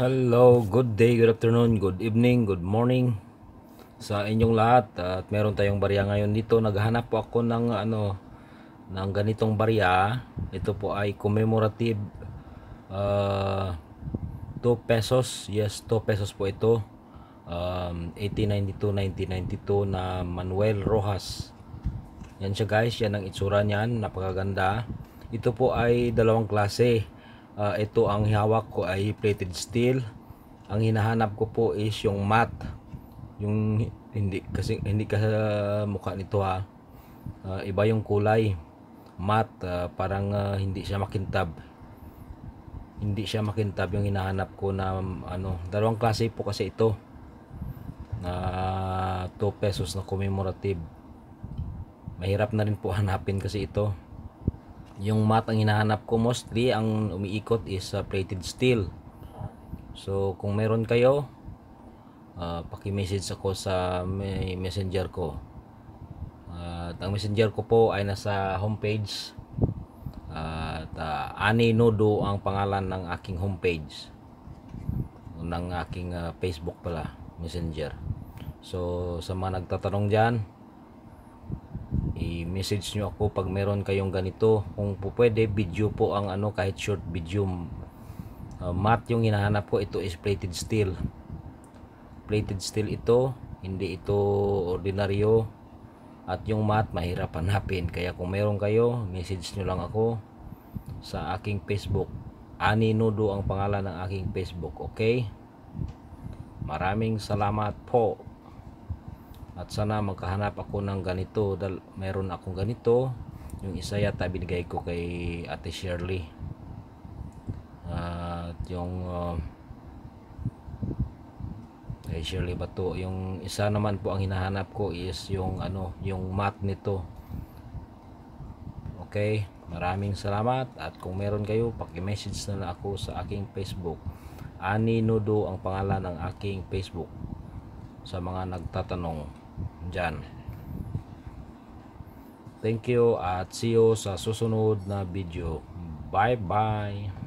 Hello, good day, good afternoon, good evening, good morning sa inyong lahat. At meron tayong barya ngayon dito. Naghahanap po ako ng ano ng ganitong barya. Ito po ay commemorative uh, ah, 2 pesos. Yes, 2 pesos po ito. Um, 1892-1992 na Manuel Rojas. Yan siya guys, yan ang itsura niyan. Napakaganda. Ito po ay dalawang klase uh, ito ang hawak ko ay plated steel ang hinahanap ko po is yung matte yung hindi kasi hindi ka mukha nito ha uh, iba yung kulay matte uh, ah, parang uh, hindi siya makintab hindi siya makintab yung hinahanap ko na ano dalawang klase po kasi ito na uh, 2 pesos na commemorative mahirap na rin po hanapin kasi ito yung mat ang hinahanap ko mostly ang umiikot is uh, plated steel so kung meron kayo uh, paki-message ako sa may messenger ko uh, at ang messenger ko po ay nasa homepage at uh, Ani Nodo ang pangalan ng aking homepage ng aking uh, Facebook pala messenger so sa mga nagtatanong dyan i-message nyo ako pag meron kayong ganito kung po pwede video po ang ano kahit short video uh, ah, mat yung hinahanap ko ito is plated steel plated steel ito hindi ito ordinaryo at yung mat mahirap hanapin kaya kung meron kayo message nyo lang ako sa aking facebook Ani Nudo ang pangalan ng aking facebook okay maraming salamat po at sana magkahanap ako ng ganito dahil meron akong ganito. Yung isa yata binigay ko kay Ate Shirley. At yung uh, kay Shirley to Yung isa naman po ang hinahanap ko is yung ano, yung mat nito. Okay, maraming salamat at kung meron kayo, paki-message na lang ako sa aking Facebook. Ani Nudo ang pangalan ng aking Facebook sa mga nagtatanong. Diyan. Thank you at see you sa susunod na video. Bye-bye.